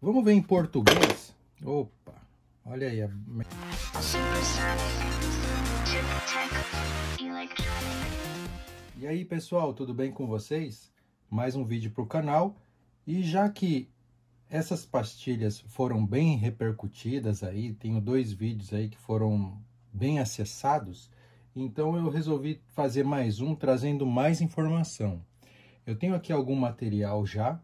Vamos ver em português. Opa, olha aí. A... E aí pessoal, tudo bem com vocês? Mais um vídeo para o canal. E já que essas pastilhas foram bem repercutidas aí, tenho dois vídeos aí que foram bem acessados, então eu resolvi fazer mais um trazendo mais informação. Eu tenho aqui algum material já,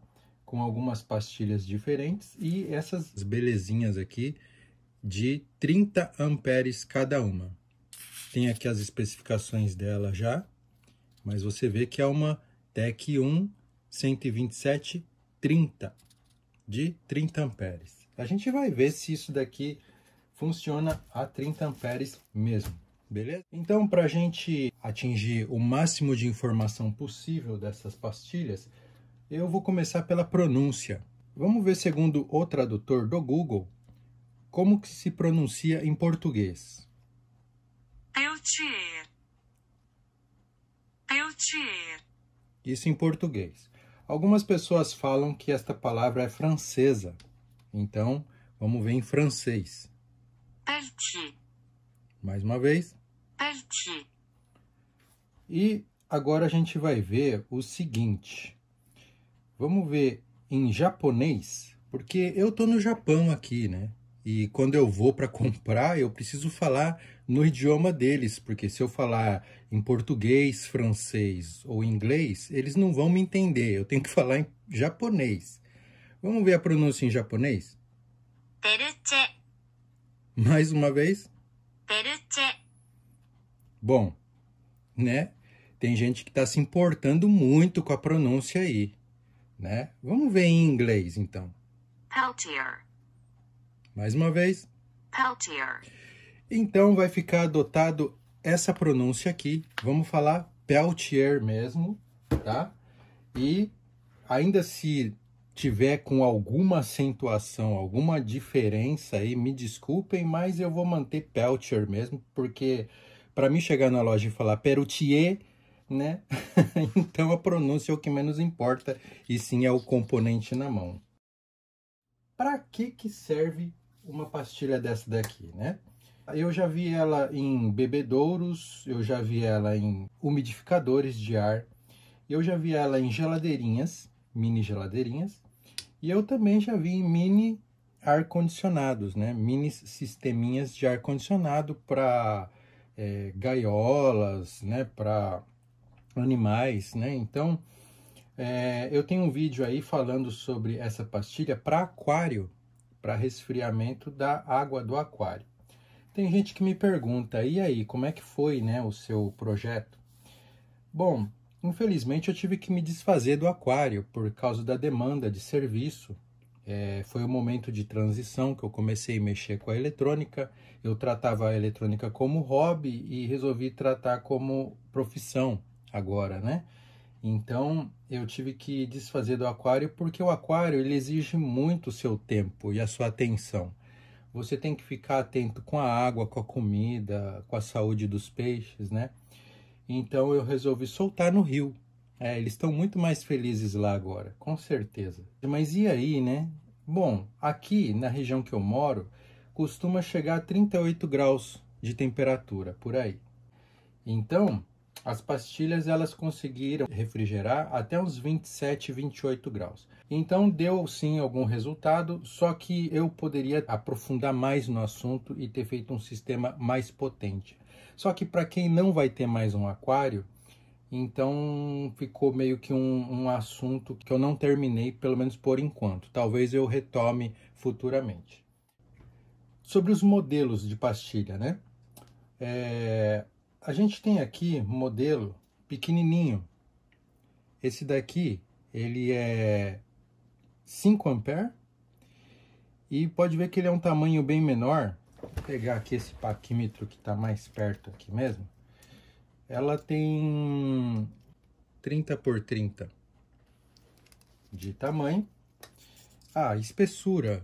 com algumas pastilhas diferentes e essas belezinhas aqui de 30 amperes cada uma. Tem aqui as especificações dela já, mas você vê que é uma TEC 1 127 30 de 30 amperes. A gente vai ver se isso daqui funciona a 30 amperes mesmo, beleza? Então, para a gente atingir o máximo de informação possível dessas pastilhas, eu vou começar pela pronúncia. Vamos ver, segundo o tradutor do Google, como que se pronuncia em português. Peltier. Peltier. Isso em português. Algumas pessoas falam que esta palavra é francesa. Então, vamos ver em francês. Peltier. Mais uma vez. Peltier. E agora a gente vai ver o seguinte. Vamos ver em japonês, porque eu tô no Japão aqui, né? E quando eu vou para comprar, eu preciso falar no idioma deles, porque se eu falar em português, francês ou inglês, eles não vão me entender. Eu tenho que falar em japonês. Vamos ver a pronúncia em japonês? Peruche. Mais uma vez? Peruche. Bom, né? Tem gente que está se importando muito com a pronúncia aí né? Vamos ver em inglês então. Peltier. Mais uma vez. Peltier. Então vai ficar adotado essa pronúncia aqui. Vamos falar Peltier mesmo, tá? E ainda se tiver com alguma acentuação, alguma diferença aí, me desculpem, mas eu vou manter Peltier mesmo, porque para mim chegar na loja e falar PelTier né? então a pronúncia é o que menos importa e sim é o componente na mão. Para que que serve uma pastilha dessa daqui, né? Eu já vi ela em bebedouros, eu já vi ela em umidificadores de ar, eu já vi ela em geladeirinhas, mini geladeirinhas, e eu também já vi em mini ar-condicionados, né? Mini sisteminhas de ar-condicionado para é, eh, gaiolas, né? Para animais, né? Então, é, eu tenho um vídeo aí falando sobre essa pastilha para aquário, para resfriamento da água do aquário. Tem gente que me pergunta, e aí, como é que foi né, o seu projeto? Bom, infelizmente eu tive que me desfazer do aquário por causa da demanda de serviço. É, foi o um momento de transição que eu comecei a mexer com a eletrônica. Eu tratava a eletrônica como hobby e resolvi tratar como profissão, agora, né? Então eu tive que desfazer do aquário porque o aquário ele exige muito o seu tempo e a sua atenção. Você tem que ficar atento com a água, com a comida, com a saúde dos peixes, né? Então eu resolvi soltar no rio. É, eles estão muito mais felizes lá agora, com certeza. Mas e aí, né? Bom, aqui na região que eu moro, costuma chegar a 38 graus de temperatura por aí. Então, as pastilhas elas conseguiram refrigerar até uns 27, 28 graus. Então deu sim algum resultado, só que eu poderia aprofundar mais no assunto e ter feito um sistema mais potente. Só que para quem não vai ter mais um aquário, então ficou meio que um, um, assunto que eu não terminei, pelo menos por enquanto. Talvez eu retome futuramente. Sobre os modelos de pastilha, né? É, a gente tem aqui um modelo pequenininho. Esse daqui, ele é 5 ampere e pode ver que ele é um tamanho bem menor. Vou pegar aqui esse paquímetro que está mais perto aqui mesmo. Ela tem 30 por 30 de tamanho. A ah, espessura,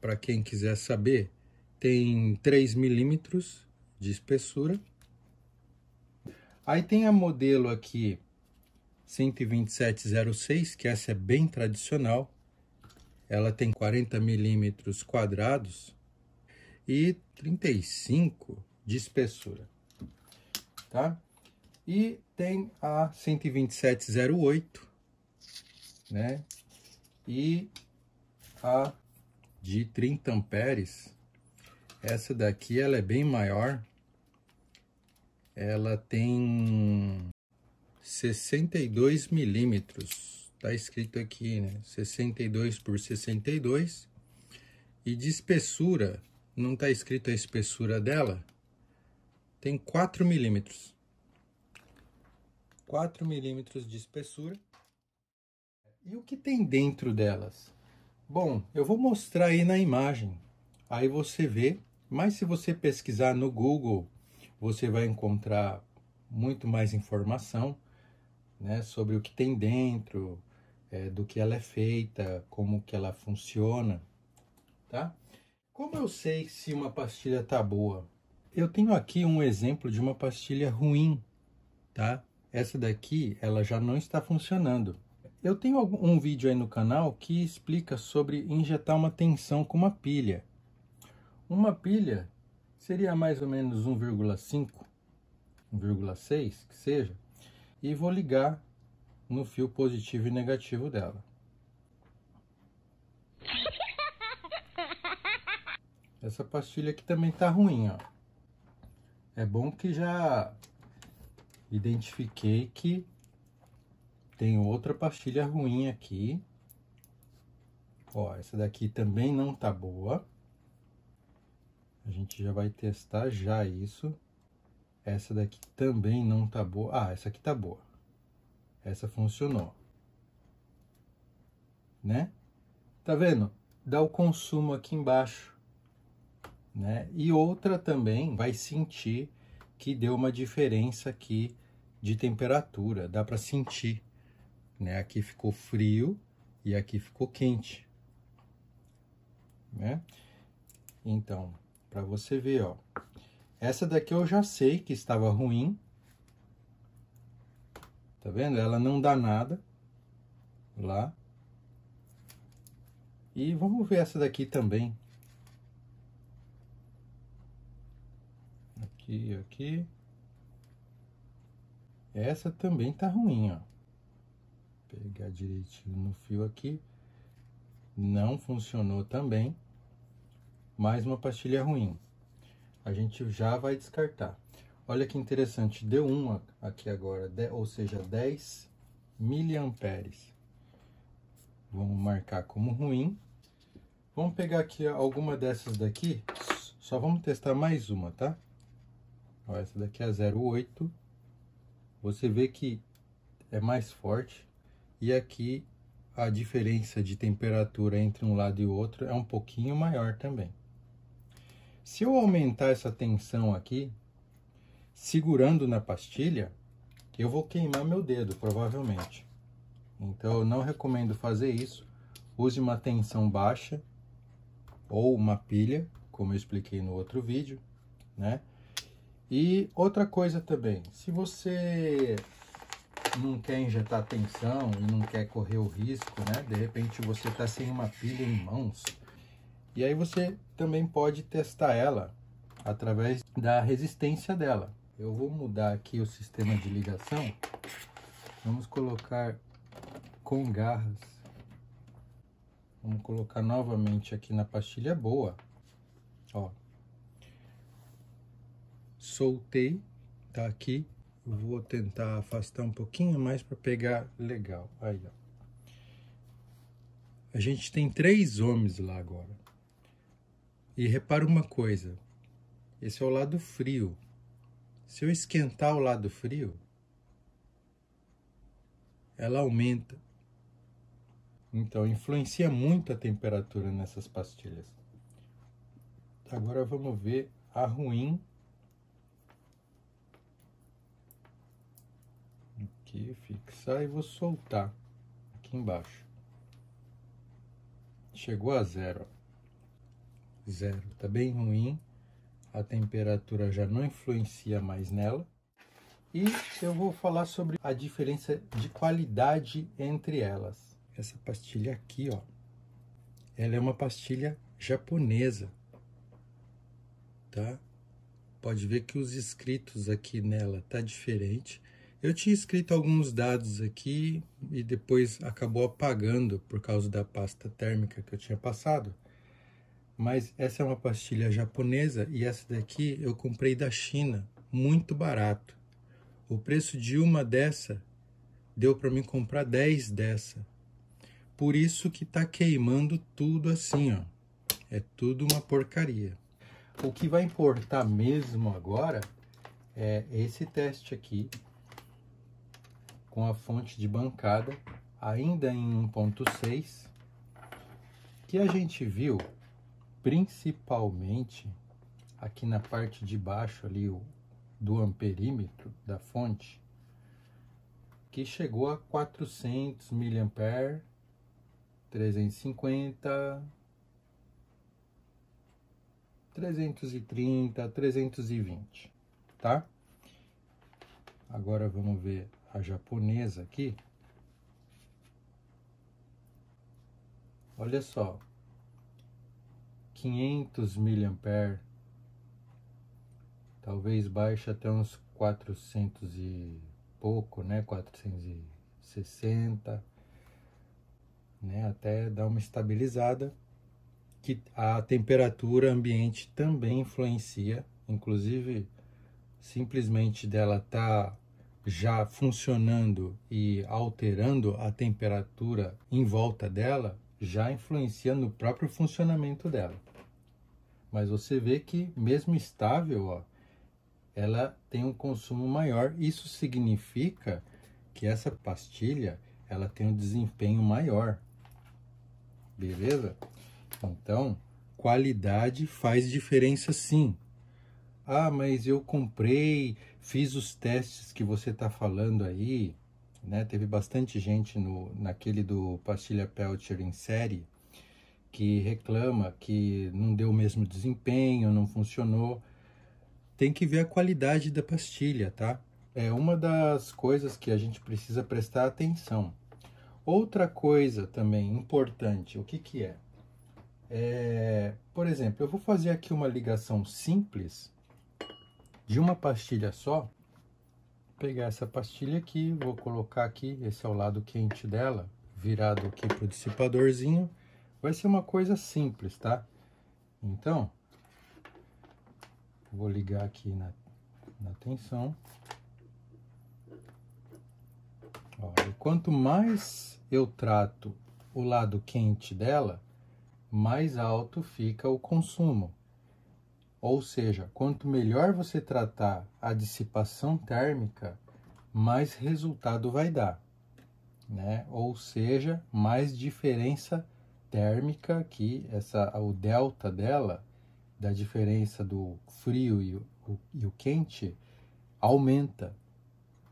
para quem quiser saber, tem 3 milímetros de espessura. Aí tem a modelo aqui 12706, que essa é bem tradicional. Ela tem 40 milímetros quadrados e 35 de espessura, tá? E tem a 12708, né? E a de 30 amperes. Essa daqui ela é bem maior, ela tem 62 milímetros. Está escrito aqui, né? 62 por 62. E de espessura, não está escrito a espessura dela, tem 4 milímetros. 4 milímetros de espessura. E o que tem dentro delas? Bom, eu vou mostrar aí na imagem. Aí você vê, mas se você pesquisar no Google você vai encontrar muito mais informação né, sobre o que tem dentro, é, do que ela é feita, como que ela funciona, tá? Como eu sei se uma pastilha tá boa? Eu tenho aqui um exemplo de uma pastilha ruim, tá? Essa daqui, ela já não está funcionando. Eu tenho um vídeo aí no canal que explica sobre injetar uma tensão com uma pilha. Uma pilha seria mais ou menos 1,5, 1,6 que seja, e vou ligar no fio positivo e negativo dela. Essa pastilha aqui também tá ruim, ó. É bom que já identifiquei que tem outra pastilha ruim aqui. Ó, essa daqui também não tá boa. A gente já vai testar já isso. Essa daqui também não tá boa. Ah, essa aqui tá boa. Essa funcionou. Né? Tá vendo? Dá o consumo aqui embaixo. Né? E outra também vai sentir que deu uma diferença aqui de temperatura, dá para sentir, né? Aqui ficou frio e aqui ficou quente, né? Então, para você ver, ó. Essa daqui eu já sei que estava ruim. Tá vendo? Ela não dá nada. Lá. E vamos ver essa daqui também. Aqui, aqui. Essa também tá ruim, ó. Pegar direitinho no fio aqui. Não funcionou também mais uma pastilha ruim. A gente já vai descartar. Olha que interessante, deu uma aqui agora, de, ou seja, 10 miliamperes. Vamos marcar como ruim. Vamos pegar aqui alguma dessas daqui, só vamos testar mais uma, tá? Ó, essa daqui é a 0,8. Você vê que é mais forte. E aqui a diferença de temperatura entre um lado e o outro é um pouquinho maior também. Se eu aumentar essa tensão aqui, segurando na pastilha, eu vou queimar meu dedo, provavelmente. Então, eu não recomendo fazer isso. Use uma tensão baixa ou uma pilha, como eu expliquei no outro vídeo, né? E outra coisa também, se você não quer injetar tensão e não quer correr o risco, né? De repente você está sem uma pilha em mãos, e aí você também pode testar ela através da resistência dela. Eu vou mudar aqui o sistema de ligação. Vamos colocar com garras. Vamos colocar novamente aqui na pastilha boa. Ó. Soltei, tá aqui. Vou tentar afastar um pouquinho mais para pegar legal. Aí, ó. A gente tem três homens lá agora. E repara uma coisa: esse é o lado frio. Se eu esquentar o lado frio, ela aumenta. Então, influencia muito a temperatura nessas pastilhas. Agora vamos ver a ruim. Aqui, fixar e vou soltar aqui embaixo. Chegou a zero zero. Tá bem ruim, a temperatura já não influencia mais nela. E eu vou falar sobre a diferença de qualidade entre elas. Essa pastilha aqui, ó, ela é uma pastilha japonesa, tá? Pode ver que os escritos aqui nela tá diferente. Eu tinha escrito alguns dados aqui e depois acabou apagando por causa da pasta térmica que eu tinha passado. Mas essa é uma pastilha japonesa e essa daqui eu comprei da China, muito barato. O preço de uma dessa deu para mim comprar 10 dessa. Por isso que tá queimando tudo assim, ó. É tudo uma porcaria. O que vai importar mesmo agora é esse teste aqui com a fonte de bancada ainda em 1.6 que a gente viu principalmente aqui na parte de baixo ali o, do amperímetro da fonte, que chegou a 400 mA, 350, 330, 320, tá? Agora vamos ver a japonesa aqui. Olha só, 500 miliampere, talvez baixe até uns 400 e pouco, né? 460, né? Até dar uma estabilizada, que a temperatura ambiente também influencia, inclusive simplesmente dela estar tá já funcionando e alterando a temperatura em volta dela já influencia no próprio funcionamento dela. Mas você vê que mesmo estável, ó, ela tem um consumo maior. Isso significa que essa pastilha ela tem um desempenho maior. Beleza? Então, qualidade faz diferença sim. Ah, mas eu comprei, fiz os testes que você está falando aí, né? Teve bastante gente no, naquele do pastilha Pelcher em série que reclama que não deu o mesmo desempenho, não funcionou, tem que ver a qualidade da pastilha, tá? É uma das coisas que a gente precisa prestar atenção. Outra coisa também importante, o que que é? é por exemplo, eu vou fazer aqui uma ligação simples de uma pastilha só. Vou pegar essa pastilha aqui, vou colocar aqui, esse é o lado quente dela, virado aqui para o dissipadorzinho Vai ser uma coisa simples, tá? Então, vou ligar aqui na, na tensão. Ó, quanto mais eu trato o lado quente dela, mais alto fica o consumo. Ou seja, quanto melhor você tratar a dissipação térmica, mais resultado vai dar, né? Ou seja, mais diferença térmica aqui, essa, o delta dela, da diferença do frio e o, e o quente, aumenta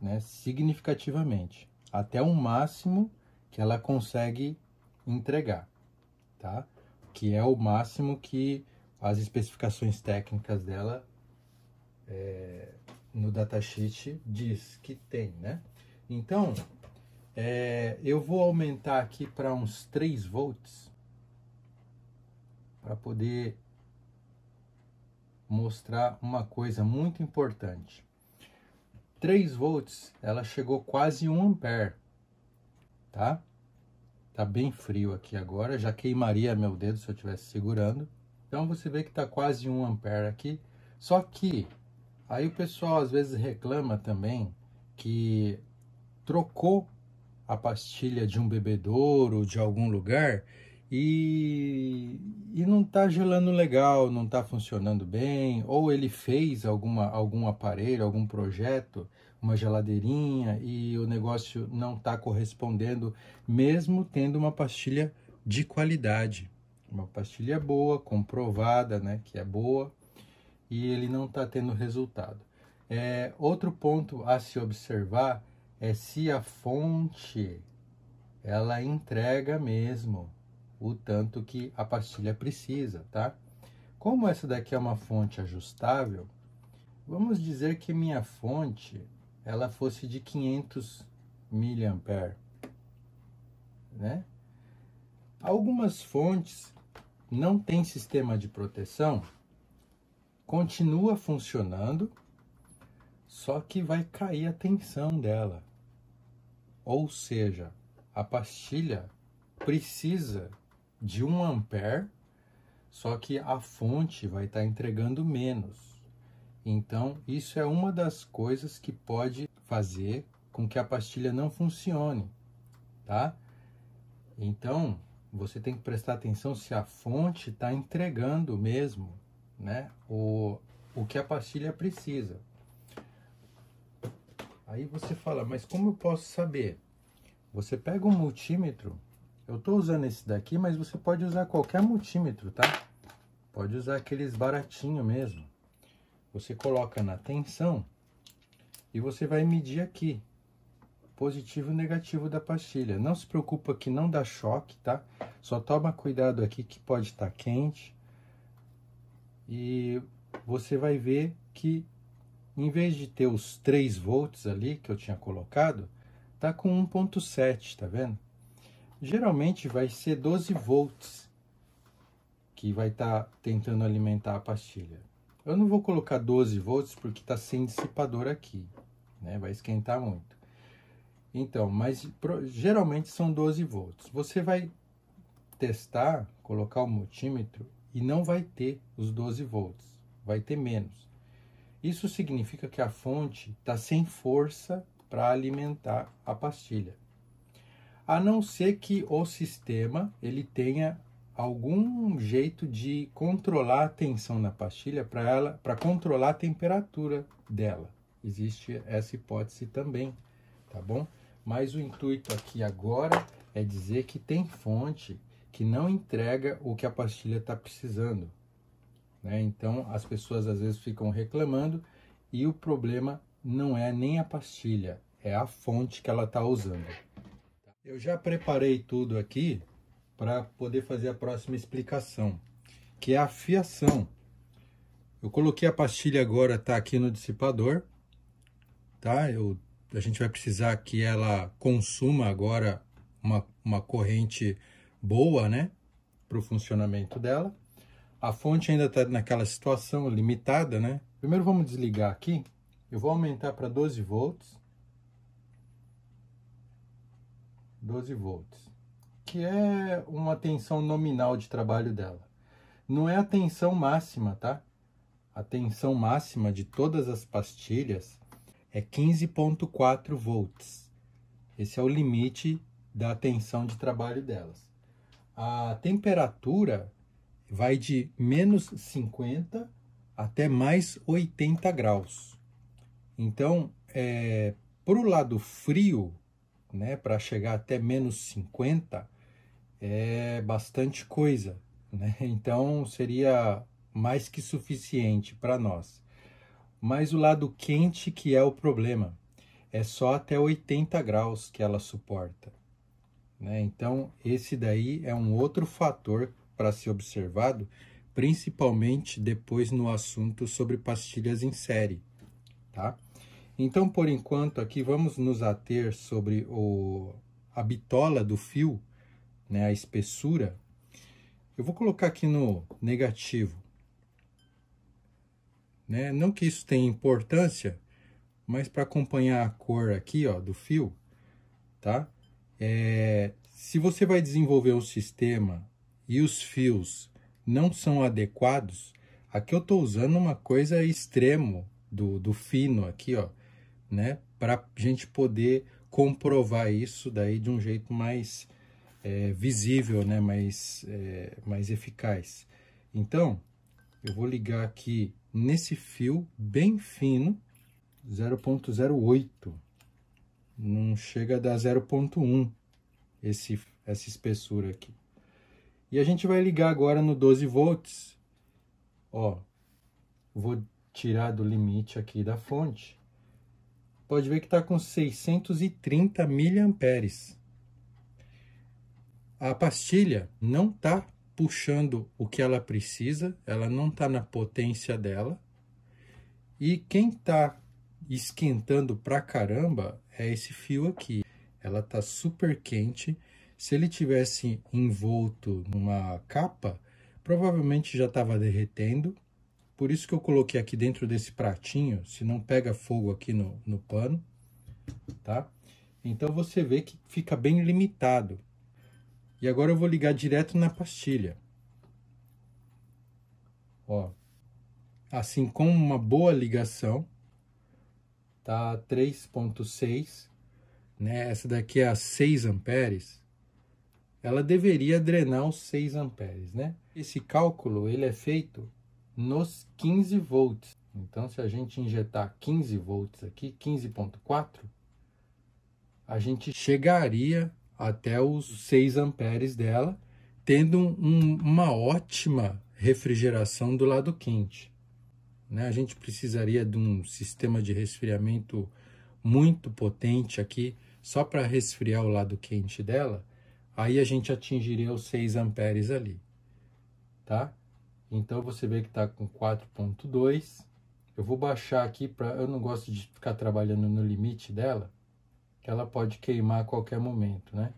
né, significativamente, até um máximo que ela consegue entregar, tá? que é o máximo que as especificações técnicas dela é, no datasheet diz que tem, né? Então, é, eu vou aumentar aqui para uns 3 volts para poder mostrar uma coisa muito importante. 3 volts, ela chegou quase 1 ampere, tá? Tá bem frio aqui agora, já queimaria meu dedo se eu estivesse segurando. Então você vê que tá quase 1 ampere aqui, só que aí o pessoal às vezes reclama também que trocou a pastilha de um bebedouro, de algum lugar, e, e não está gelando legal, não está funcionando bem, ou ele fez alguma, algum aparelho, algum projeto, uma geladeirinha e o negócio não está correspondendo, mesmo tendo uma pastilha de qualidade, uma pastilha boa, comprovada, né, que é boa, e ele não está tendo resultado. É, outro ponto a se observar é se a fonte ela entrega mesmo o tanto que a pastilha precisa, tá? Como essa daqui é uma fonte ajustável, vamos dizer que minha fonte ela fosse de 500 mA, né? Algumas fontes não têm sistema de proteção, continua funcionando, só que vai cair a tensão dela. Ou seja, a pastilha precisa de 1 ampere, só que a fonte vai estar tá entregando menos. Então, isso é uma das coisas que pode fazer com que a pastilha não funcione, tá? Então, você tem que prestar atenção se a fonte está entregando mesmo, né? O, o que a pastilha precisa. Aí você fala, mas como eu posso saber? Você pega um multímetro, eu estou usando esse daqui, mas você pode usar qualquer multímetro, tá? Pode usar aqueles baratinho mesmo. Você coloca na tensão e você vai medir aqui, positivo e negativo da pastilha. Não se preocupa que não dá choque, tá? Só toma cuidado aqui que pode estar tá quente. E você vai ver que em vez de ter os 3 volts ali que eu tinha colocado, tá com 1.7, tá vendo? Geralmente vai ser 12 volts que vai estar tá tentando alimentar a pastilha. Eu não vou colocar 12 volts porque está sem dissipador aqui, né? Vai esquentar muito. Então, mas geralmente são 12 volts. Você vai testar, colocar o multímetro e não vai ter os 12 volts, vai ter menos. Isso significa que a fonte está sem força para alimentar a pastilha, a não ser que o sistema ele tenha algum jeito de controlar a tensão na pastilha para ela, para controlar a temperatura dela. Existe essa hipótese também, tá bom? Mas o intuito aqui agora é dizer que tem fonte que não entrega o que a pastilha está precisando. Né? Então as pessoas às vezes ficam reclamando e o problema não é nem a pastilha, é a fonte que ela está usando. Eu já preparei tudo aqui para poder fazer a próxima explicação, que é a fiação. Eu coloquei a pastilha agora, está aqui no dissipador, tá? Eu, a gente vai precisar que ela consuma agora uma, uma corrente boa, né? Para o funcionamento dela. A fonte ainda está naquela situação limitada, né? Primeiro vamos desligar aqui. Eu vou aumentar para 12 volts. 12 volts. Que é uma tensão nominal de trabalho dela. Não é a tensão máxima, tá? A tensão máxima de todas as pastilhas é 15.4 volts. Esse é o limite da tensão de trabalho delas. A temperatura vai de menos 50 até mais 80 graus. Então, é, para o lado frio, né, para chegar até menos 50, é bastante coisa. Né? Então, seria mais que suficiente para nós. Mas o lado quente que é o problema. É só até 80 graus que ela suporta. Né? Então, esse daí é um outro fator para ser observado, principalmente depois no assunto sobre pastilhas em série, tá? Então, por enquanto, aqui vamos nos ater sobre o, a bitola do fio, né, a espessura. Eu vou colocar aqui no negativo. Né? Não que isso tenha importância, mas para acompanhar a cor aqui ó, do fio, tá? É, se você vai desenvolver um sistema e os fios não são adequados, aqui eu estou usando uma coisa extremo do, do fino aqui, ó, né? Para gente poder comprovar isso daí de um jeito mais é, visível, né? Mais, é, mais eficaz. Então, eu vou ligar aqui nesse fio bem fino, 0.08. Não chega a dar 0.1 esse essa espessura aqui. E a gente vai ligar agora no 12 volts. Ó, vou tirar do limite aqui da fonte. Pode ver que está com 630 miliamperes. A pastilha não está puxando o que ela precisa, ela não está na potência dela. E quem está esquentando pra caramba é esse fio aqui. Ela está super quente se ele tivesse envolto numa capa, provavelmente já estava derretendo. Por isso que eu coloquei aqui dentro desse pratinho, se não pega fogo aqui no, no pano, tá? Então você vê que fica bem limitado. E agora eu vou ligar direto na pastilha. Ó, assim com uma boa ligação, tá 3.6, né? Essa daqui é a 6 amperes ela deveria drenar os 6 amperes, né? Esse cálculo ele é feito nos 15 volts. Então, se a gente injetar 15 volts aqui, 15.4, a gente chegaria até os 6 amperes dela, tendo um, uma ótima refrigeração do lado quente. Né? A gente precisaria de um sistema de resfriamento muito potente aqui, só para resfriar o lado quente dela, aí a gente atingiria os 6 amperes ali, tá? Então você vê que está com 4.2. Eu vou baixar aqui para eu não gosto de ficar trabalhando no limite dela, que ela pode queimar a qualquer momento, né?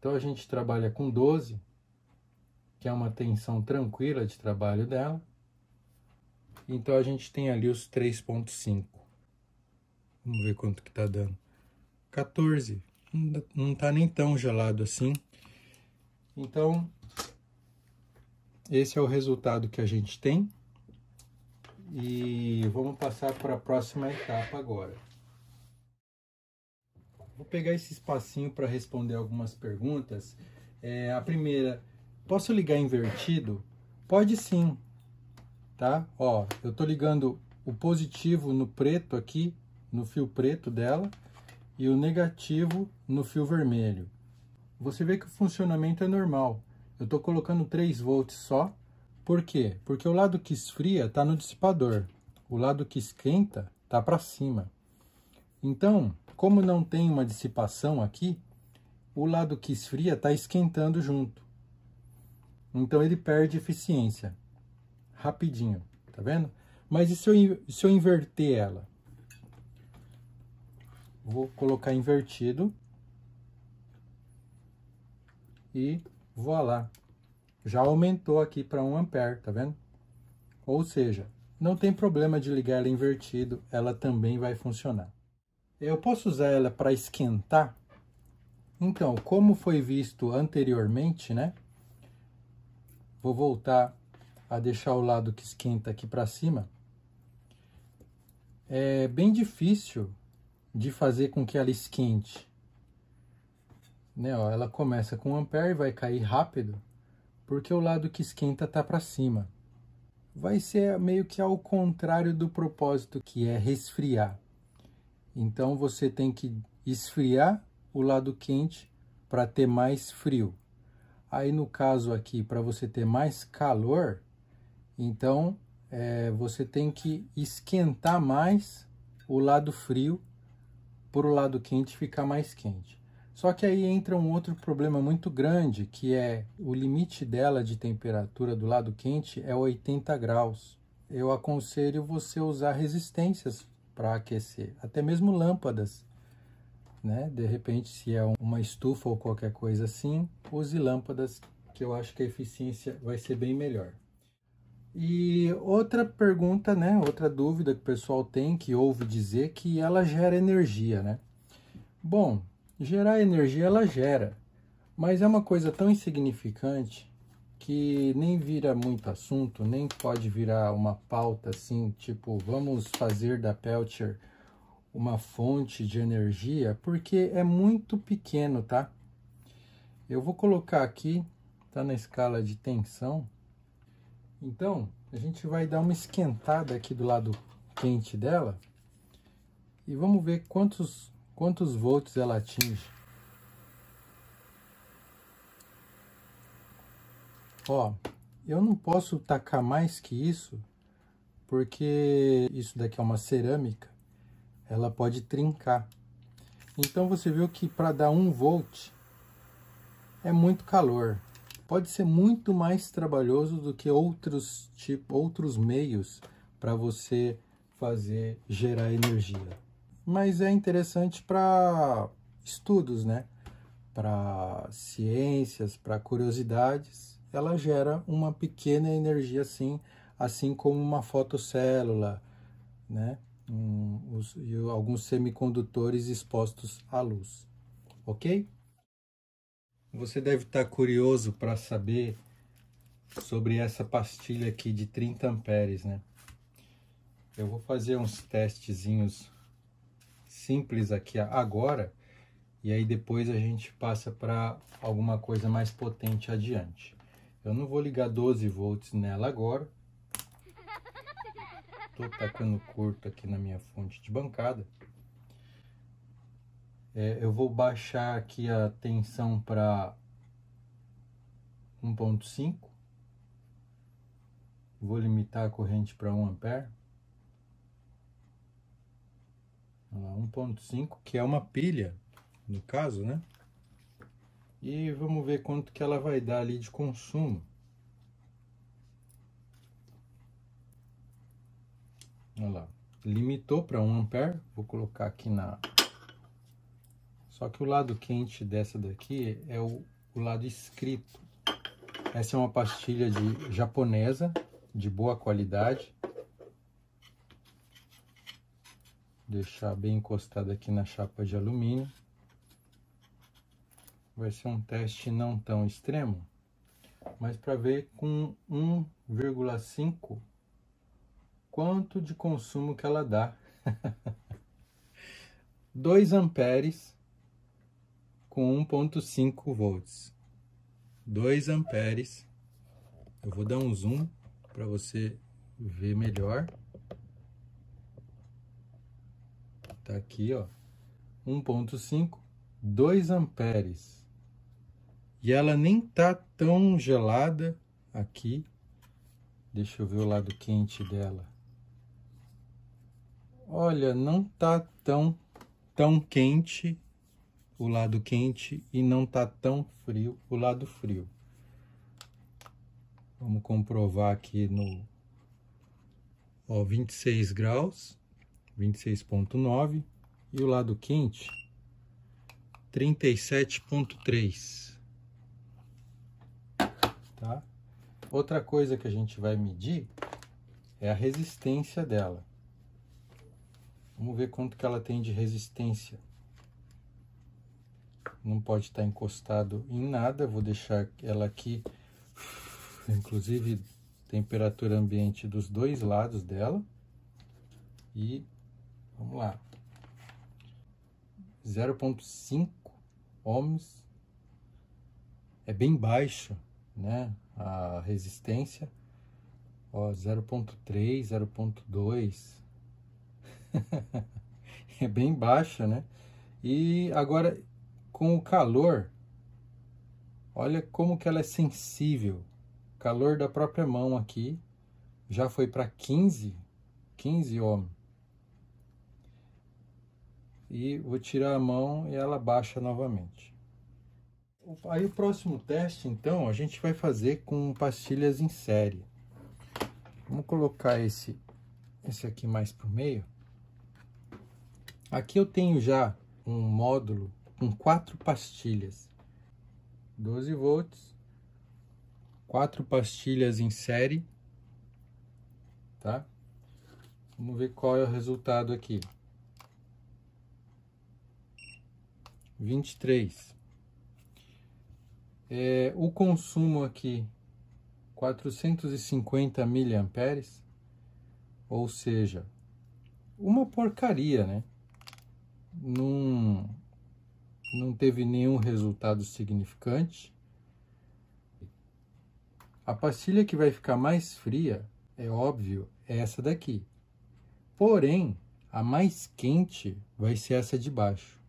Então a gente trabalha com 12, que é uma tensão tranquila de trabalho dela. Então a gente tem ali os 3.5. Vamos ver quanto que está dando. 14 não está nem tão gelado assim. Então, esse é o resultado que a gente tem. E vamos passar para a próxima etapa agora. Vou pegar esse espacinho para responder algumas perguntas. É, a primeira, posso ligar invertido? Pode sim, tá? Ó, eu estou ligando o positivo no preto aqui, no fio preto dela, e o negativo no fio vermelho. Você vê que o funcionamento é normal. Eu estou colocando 3 volts só. Por quê? Porque o lado que esfria está no dissipador. O lado que esquenta está para cima. Então, como não tem uma dissipação aqui, o lado que esfria está esquentando junto. Então ele perde eficiência. Rapidinho, tá vendo? Mas e se eu, se eu inverter ela? Vou colocar invertido. E voilá. Já aumentou aqui para 1 ampere, tá vendo? Ou seja, não tem problema de ligar ela invertido, ela também vai funcionar. Eu posso usar ela para esquentar? Então, como foi visto anteriormente, né? Vou voltar a deixar o lado que esquenta aqui para cima. É bem difícil de fazer com que ela esquente. Né, ó, ela começa com 1 ampere e vai cair rápido, porque o lado que esquenta está para cima. Vai ser meio que ao contrário do propósito, que é resfriar. Então você tem que esfriar o lado quente para ter mais frio. Aí no caso aqui, para você ter mais calor, então é, você tem que esquentar mais o lado frio por o lado quente ficar mais quente. Só que aí entra um outro problema muito grande, que é o limite dela de temperatura do lado quente é 80 graus. Eu aconselho você usar resistências para aquecer, até mesmo lâmpadas. Né? De repente, se é uma estufa ou qualquer coisa assim, use lâmpadas, que eu acho que a eficiência vai ser bem melhor. E outra pergunta, né? Outra dúvida que o pessoal tem, que ouve dizer que ela gera energia, né? Bom, gerar energia ela gera, mas é uma coisa tão insignificante que nem vira muito assunto, nem pode virar uma pauta assim, tipo, vamos fazer da Pelcher uma fonte de energia, porque é muito pequeno, tá? Eu vou colocar aqui, tá na escala de tensão, então, a gente vai dar uma esquentada aqui do lado quente dela e vamos ver quantos, quantos volts ela atinge. Ó, eu não posso tacar mais que isso, porque isso daqui é uma cerâmica, ela pode trincar. Então você viu que para dar um volt é muito calor pode ser muito mais trabalhoso do que outros, tipo, outros meios para você fazer gerar energia. Mas é interessante para estudos, né? Para ciências, para curiosidades, ela gera uma pequena energia assim, assim como uma fotocélula, né? Um, os, e alguns semicondutores expostos à luz, ok? Você deve estar tá curioso para saber sobre essa pastilha aqui de 30 amperes, né? Eu vou fazer uns testezinhos simples aqui agora e aí depois a gente passa para alguma coisa mais potente adiante. Eu não vou ligar 12 volts nela agora. Tô tacando curto aqui na minha fonte de bancada. É, eu vou baixar aqui a tensão para 1.5. Vou limitar a corrente para 1 ampere. 1.5, que é uma pilha, no caso, né? E vamos ver quanto que ela vai dar ali de consumo. Olha lá, limitou para 1 ampere. Vou colocar aqui na só que o lado quente dessa daqui é o, o lado escrito. Essa é uma pastilha de japonesa, de boa qualidade. Deixar bem encostada aqui na chapa de alumínio. Vai ser um teste não tão extremo, mas para ver com 1,5 quanto de consumo que ela dá. 2 amperes com 1.5 volts, 2 amperes. Eu vou dar um zoom para você ver melhor. Tá aqui, ó. 1.5, 2 amperes. E ela nem tá tão gelada aqui. Deixa eu ver o lado quente dela. Olha, não tá tão tão quente o lado quente e não tá tão frio o lado frio. Vamos comprovar aqui no ó, 26 graus, 26.9 e o lado quente 37.3. Tá? Outra coisa que a gente vai medir é a resistência dela. Vamos ver quanto que ela tem de resistência não pode estar encostado em nada, vou deixar ela aqui, inclusive temperatura ambiente dos dois lados dela. E vamos lá, 0.5 ohms, é bem baixo, né, a resistência, ó, 0.3, 0.2, é bem baixa, né, e agora com o calor, olha como que ela é sensível. O calor da própria mão aqui já foi para 15, 15 ohm. E vou tirar a mão e ela baixa novamente. Aí o próximo teste, então, a gente vai fazer com pastilhas em série. Vamos colocar esse, esse aqui mais para o meio. Aqui eu tenho já um módulo com quatro pastilhas. 12 volts, quatro pastilhas em série, tá? Vamos ver qual é o resultado aqui. 23. É, o consumo aqui 450 miliamperes, ou seja, uma porcaria, né? Num, não teve nenhum resultado significante. A pastilha que vai ficar mais fria, é óbvio, é essa daqui. Porém, a mais quente vai ser essa de baixo.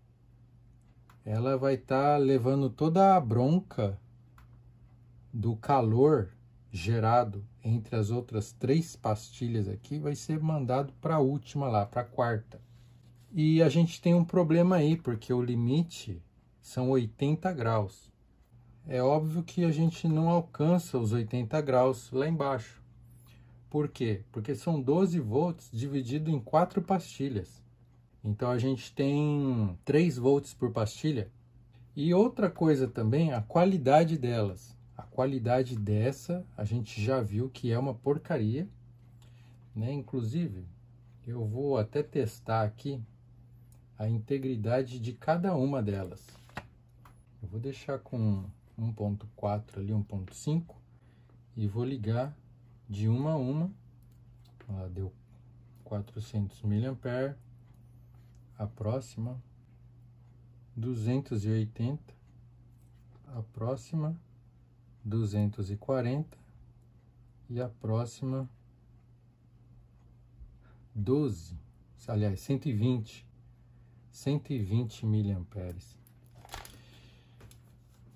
Ela vai estar tá levando toda a bronca do calor gerado entre as outras três pastilhas aqui, vai ser mandado para a última lá, para a quarta. E a gente tem um problema aí, porque o limite são 80 graus. É óbvio que a gente não alcança os 80 graus lá embaixo. Por quê? Porque são 12 volts dividido em quatro pastilhas. Então a gente tem 3 volts por pastilha. E outra coisa também, a qualidade delas. A qualidade dessa a gente já viu que é uma porcaria. Né? Inclusive, eu vou até testar aqui a integridade de cada uma delas. Eu vou deixar com 1.4 ali, 1.5 e vou ligar de uma a uma. Ela deu 400 mA. A próxima 280. A próxima 240 e a próxima 12, aliás, 120. 120 miliamperes.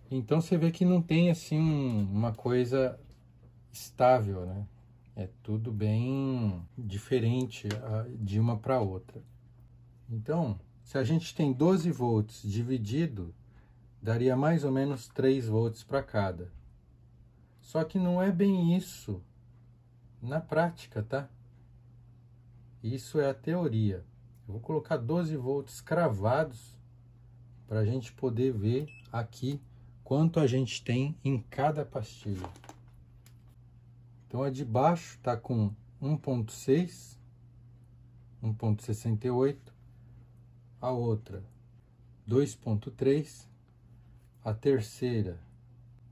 Então você vê que não tem assim um, uma coisa estável, né? É tudo bem diferente ah, de uma para outra. Então, se a gente tem 12 volts dividido, daria mais ou menos 3 volts para cada. Só que não é bem isso na prática, tá? Isso é a teoria. Vou colocar 12 volts cravados para a gente poder ver aqui quanto a gente tem em cada pastilha. Então a de baixo está com 1.6, 1.68, a outra 2.3, a terceira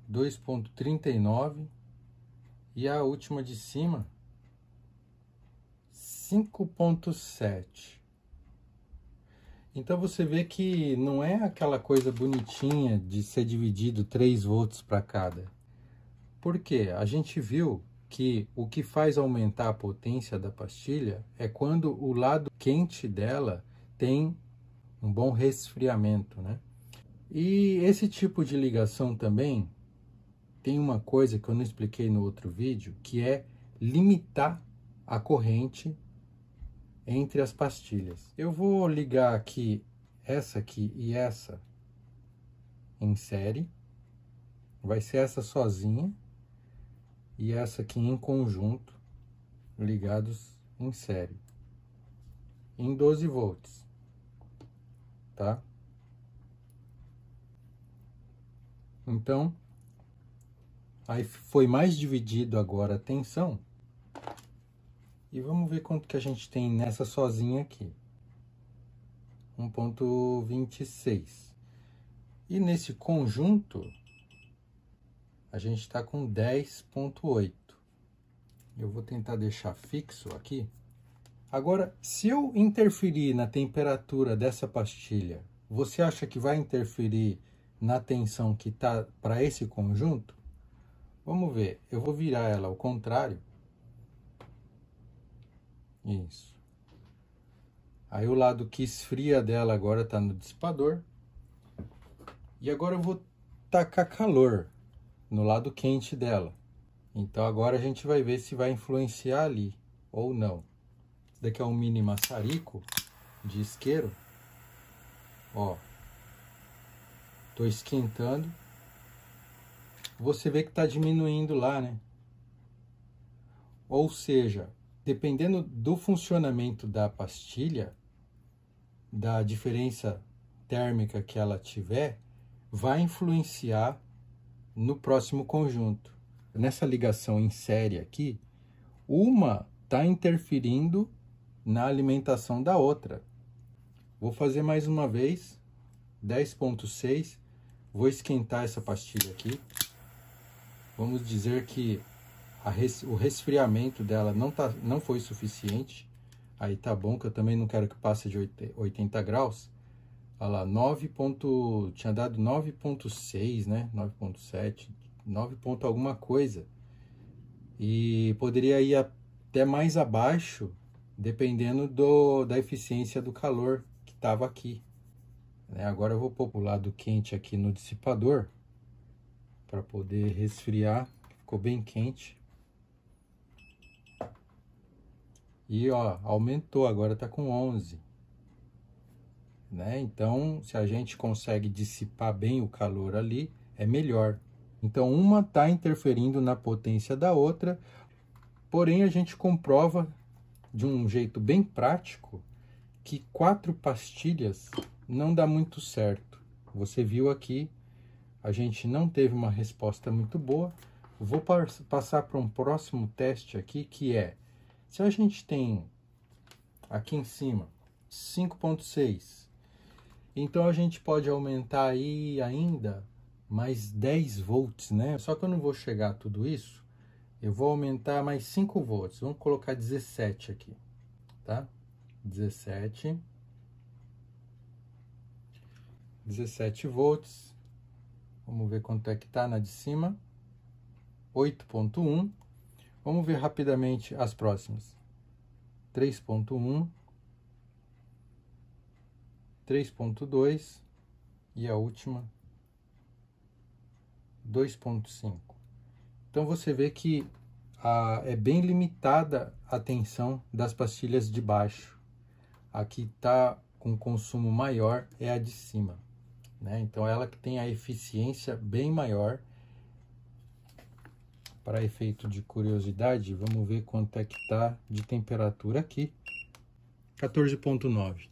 2.39 e a última de cima 5.7. Então você vê que não é aquela coisa bonitinha de ser dividido 3 volts para cada. Por quê? A gente viu que o que faz aumentar a potência da pastilha é quando o lado quente dela tem um bom resfriamento, né? E esse tipo de ligação também tem uma coisa que eu não expliquei no outro vídeo, que é limitar a corrente entre as pastilhas. Eu vou ligar aqui essa aqui e essa em série. Vai ser essa sozinha e essa aqui em conjunto, ligados em série, em 12 volts, tá? Então, aí foi mais dividido agora a tensão e vamos ver quanto que a gente tem nessa sozinha aqui. 1.26. E nesse conjunto, a gente está com 10.8. Eu vou tentar deixar fixo aqui. Agora, se eu interferir na temperatura dessa pastilha, você acha que vai interferir na tensão que está para esse conjunto? Vamos ver. Eu vou virar ela ao contrário. Isso. Aí o lado que esfria dela agora está no dissipador. E agora eu vou tacar calor no lado quente dela. Então agora a gente vai ver se vai influenciar ali ou não. daqui é um mini maçarico de isqueiro. Ó. Tô esquentando. Você vê que tá diminuindo lá, né? Ou seja, dependendo do funcionamento da pastilha, da diferença térmica que ela tiver, vai influenciar no próximo conjunto. Nessa ligação em série aqui, uma está interferindo na alimentação da outra. Vou fazer mais uma vez, 10.6, vou esquentar essa pastilha aqui. Vamos dizer que res, o resfriamento dela não, tá, não foi suficiente, aí tá bom, que eu também não quero que passe de 80 graus. Olha lá, 9 ponto, tinha dado 9.6, né? 9.7, 9 ponto alguma coisa. E poderia ir até mais abaixo, dependendo do, da eficiência do calor que estava aqui. Né? Agora eu vou pôr o lado quente aqui no dissipador para poder resfriar. Ficou bem quente. E ó, aumentou, agora está com 11. Né? Então, se a gente consegue dissipar bem o calor ali, é melhor. Então, uma está interferindo na potência da outra, porém a gente comprova de um jeito bem prático que quatro pastilhas não dá muito certo. Você viu aqui, a gente não teve uma resposta muito boa. Vou passar para um próximo teste aqui, que é se a gente tem aqui em cima 5.6, então a gente pode aumentar aí ainda mais 10 volts, né? Só que eu não vou chegar a tudo isso, eu vou aumentar mais 5 volts, vamos colocar 17 aqui, tá? 17, 17 volts, vamos ver quanto é que tá na de cima, 8.1, Vamos ver rapidamente as próximas. 3.1, 3.2 e a última 2.5. Então você vê que a, é bem limitada a tensão das pastilhas de baixo. Aqui está com consumo maior é a de cima. Né? Então ela que tem a eficiência bem maior para efeito de curiosidade, vamos ver quanto é que está de temperatura aqui. 14.9.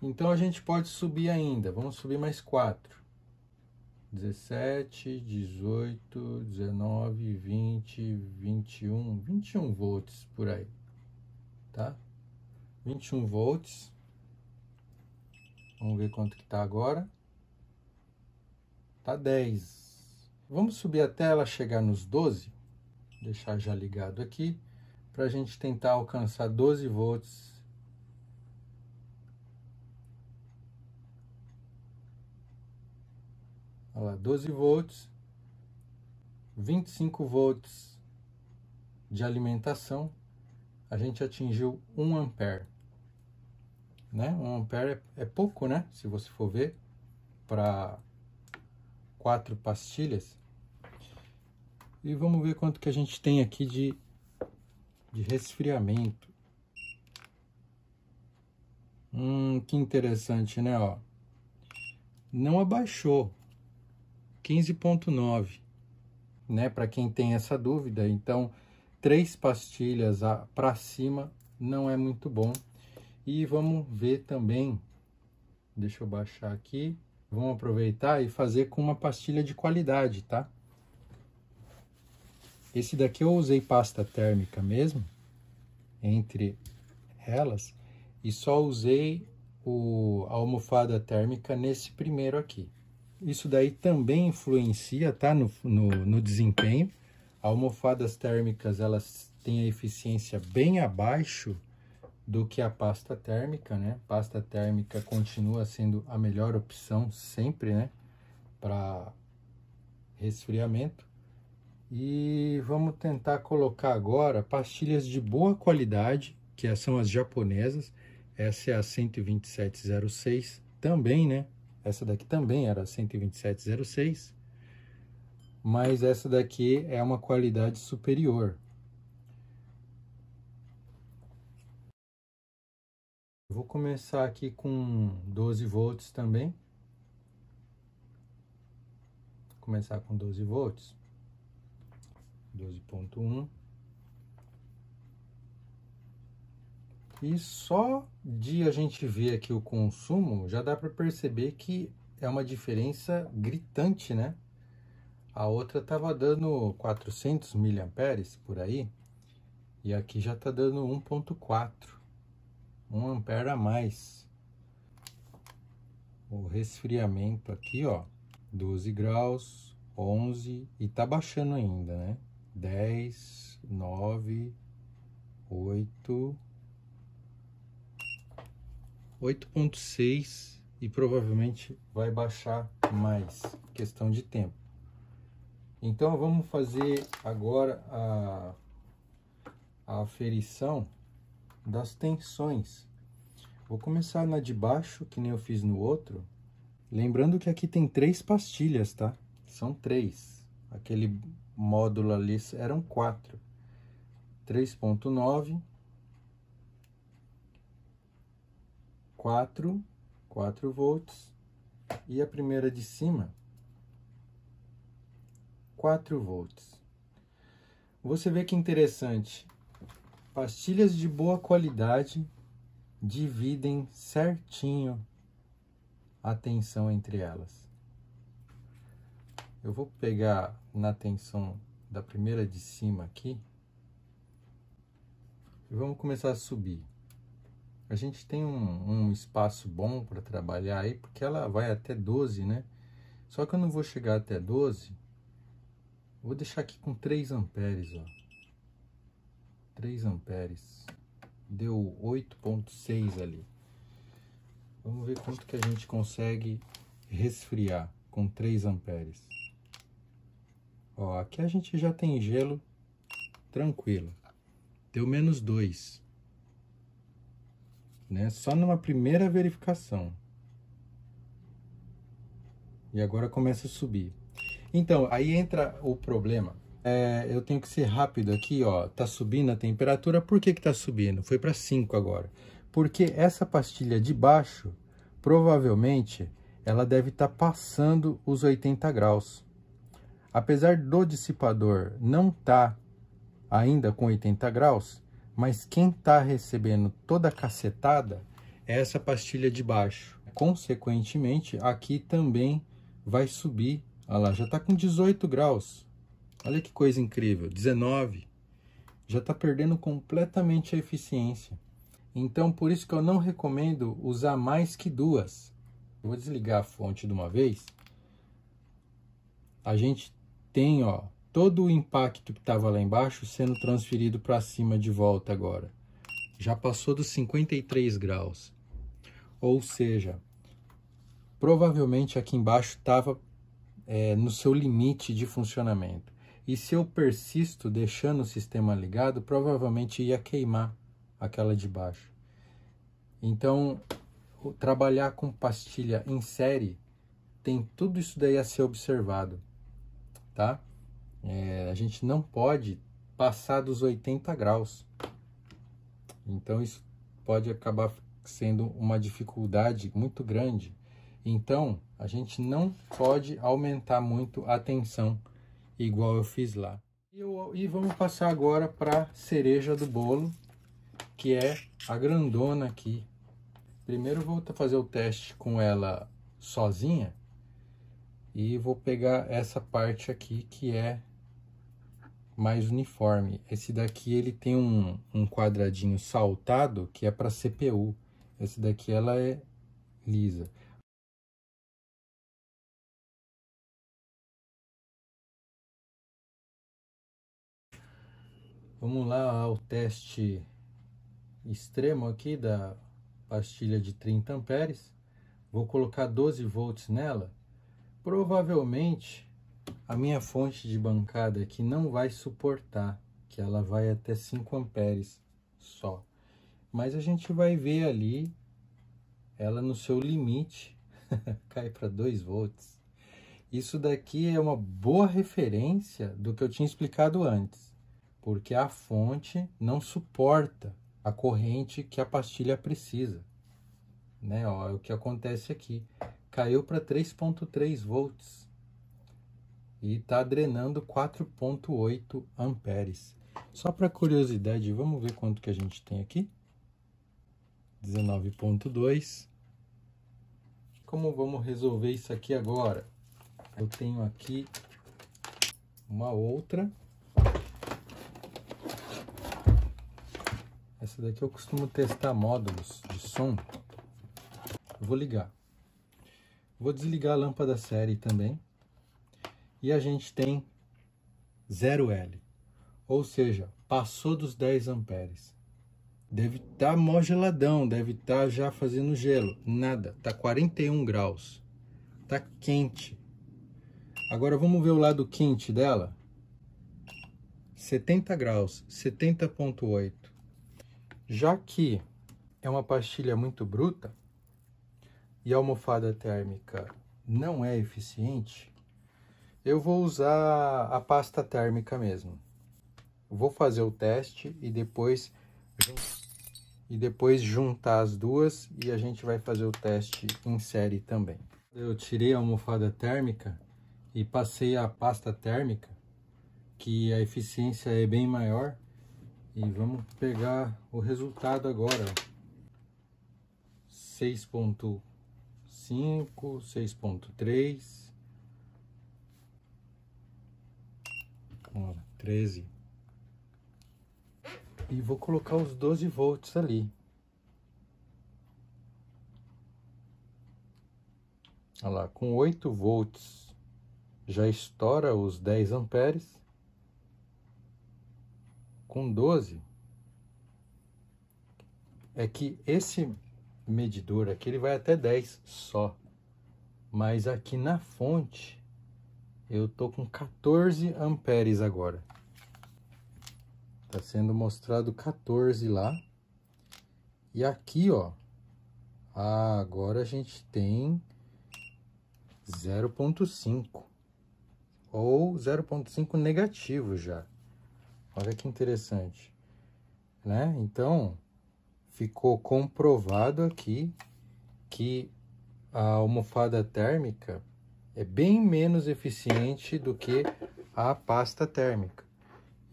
Então a gente pode subir ainda. Vamos subir mais 4. 17, 18, 19, 20, 21, 21 volts por aí, tá? 21 volts. Vamos ver quanto que tá agora. Tá 10. Vamos subir até ela chegar nos 12, deixar já ligado aqui, para a gente tentar alcançar 12 volts. Olha lá, 12 volts, 25 volts de alimentação, a gente atingiu 1 ampere. Né? 1 ampere é, é pouco, né? Se você for ver, para 4 pastilhas, e vamos ver quanto que a gente tem aqui de, de resfriamento. Hum, que interessante, né? Ó, não abaixou. 15.9, né? Para quem tem essa dúvida, então três pastilhas para cima não é muito bom. E vamos ver também, deixa eu baixar aqui, vamos aproveitar e fazer com uma pastilha de qualidade, tá? Esse daqui eu usei pasta térmica mesmo, entre elas, e só usei o, a almofada térmica nesse primeiro aqui. Isso daí também influencia tá, no, no, no desempenho. Almofadas térmicas elas têm a eficiência bem abaixo do que a pasta térmica, né? Pasta térmica continua sendo a melhor opção sempre, né? Para resfriamento. E vamos tentar colocar agora pastilhas de boa qualidade, que é, são as japonesas. Essa é a 12706 também, né? Essa daqui também era 12706, mas essa daqui é uma qualidade superior. Vou começar aqui com 12 volts também. Vou começar com 12 volts. 12.1. E só de a gente ver aqui o consumo, já dá para perceber que é uma diferença gritante, né? A outra estava dando 400 miliamperes por aí, e aqui já está dando 1.4, 1 ampere a mais. O resfriamento aqui, ó, 12 graus, 11, e tá baixando ainda, né? dez, nove, oito, oito ponto seis e provavelmente vai baixar mais, questão de tempo. Então vamos fazer agora a, a aferição das tensões. Vou começar na de baixo, que nem eu fiz no outro. Lembrando que aqui tem três pastilhas, tá? São três. Aquele módulo ali eram quatro. 3.9, 4, 4 volts, e a primeira de cima, 4 volts. Você vê que interessante, pastilhas de boa qualidade dividem certinho a tensão entre elas. Eu vou pegar na tensão da primeira de cima aqui e vamos começar a subir. A gente tem um, um espaço bom para trabalhar aí, porque ela vai até 12, né? Só que eu não vou chegar até 12, vou deixar aqui com 3 amperes, ó. 3 amperes. Deu 8.6 ali. Vamos ver quanto que a gente consegue resfriar com 3 amperes. Ó, aqui a gente já tem gelo tranquilo. Deu menos 2. Né? Só numa primeira verificação. E agora começa a subir. Então, aí entra o problema. É, eu tenho que ser rápido aqui, ó. Tá subindo a temperatura. Por que que tá subindo? Foi para 5 agora. Porque essa pastilha de baixo, provavelmente, ela deve estar tá passando os 80 graus. Apesar do dissipador não estar tá ainda com 80 graus, mas quem está recebendo toda a cacetada é essa pastilha de baixo. Consequentemente, aqui também vai subir. Olha lá, já está com 18 graus. Olha que coisa incrível, 19. Já está perdendo completamente a eficiência. Então, por isso que eu não recomendo usar mais que duas. vou desligar a fonte de uma vez. A gente tem ó, todo o impacto que estava lá embaixo sendo transferido para cima de volta agora. Já passou dos 53 graus. Ou seja, provavelmente aqui embaixo estava é, no seu limite de funcionamento. E se eu persisto deixando o sistema ligado, provavelmente ia queimar aquela de baixo. Então, trabalhar com pastilha em série tem tudo isso daí a ser observado tá? É, a gente não pode passar dos 80 graus. Então isso pode acabar sendo uma dificuldade muito grande. Então a gente não pode aumentar muito a tensão, igual eu fiz lá. E, eu, e vamos passar agora para cereja do bolo, que é a grandona aqui. Primeiro vou fazer o teste com ela sozinha e vou pegar essa parte aqui que é mais uniforme. Esse daqui ele tem um, um quadradinho saltado que é para CPU. Esse daqui ela é lisa. Vamos lá ao teste extremo aqui da pastilha de 30 amperes. Vou colocar 12 volts nela Provavelmente a minha fonte de bancada aqui não vai suportar, que ela vai até 5 amperes só. Mas a gente vai ver ali ela no seu limite, cai para 2 volts. Isso daqui é uma boa referência do que eu tinha explicado antes, porque a fonte não suporta a corrente que a pastilha precisa. Né? Ó, é o que acontece aqui caiu para 3,3 volts e está drenando 4,8 amperes. Só para curiosidade, vamos ver quanto que a gente tem aqui. 19.2. Como vamos resolver isso aqui agora? Eu tenho aqui uma outra. Essa daqui eu costumo testar módulos de som. vou ligar. Vou desligar a lâmpada série também. E a gente tem 0L, ou seja, passou dos 10 amperes. Deve estar tá mó geladão, deve estar tá já fazendo gelo. Nada, tá 41 graus. Tá quente. Agora vamos ver o lado quente dela. 70 graus, 70.8. Já que é uma pastilha muito bruta, e a almofada térmica não é eficiente, eu vou usar a pasta térmica mesmo. Vou fazer o teste e depois e depois juntar as duas e a gente vai fazer o teste em série também. Eu tirei a almofada térmica e passei a pasta térmica, que a eficiência é bem maior. E vamos pegar o resultado agora. 6.1 cinco, seis ponto três, treze e vou colocar os doze volts ali. Olha lá, com oito volts já estoura os dez amperes. Com doze é que esse medidor aqui ele vai até 10 só. Mas aqui na fonte eu tô com 14 amperes agora. Tá sendo mostrado 14 lá. E aqui, ó, agora a gente tem 0.5 ou 0.5 negativo já. Olha que interessante, né? Então, ficou comprovado aqui que a almofada térmica é bem menos eficiente do que a pasta térmica.